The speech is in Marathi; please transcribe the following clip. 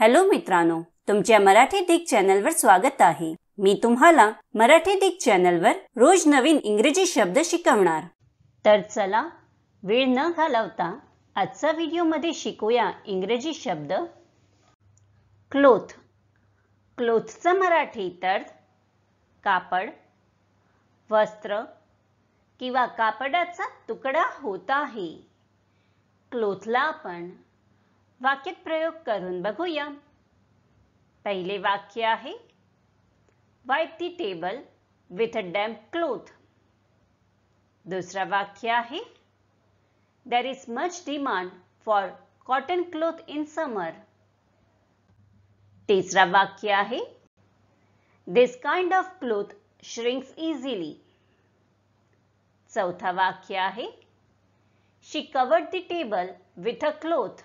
हॅलो मित्रांनो तुमच्या मराठी दिग चॅनलवर स्वागत आहे मी तुम्हाला मराठी दिग चॅनलवर रोज नवीन इंग्रजी शब्द शिकवणार तर चला वेळ न घालवता आजचा व्हिडिओमध्ये शिकूया इंग्रजी शब्द क्लोथ क्लोथचं मराठी तर कापड वस्त्र किंवा कापडाचा तुकडा होत आहे क्लोथला आपण वाक्यात प्रयोग करून बघूया पहिले वाक्य आहे wipe the table with a damp cloth दुसरा वाक्य आहे there is much demand for cotton cloth in summer तिसरा वाक्य आहे this kind of cloth shrinks easily चौथा वाक्य आहे she covered the table with a cloth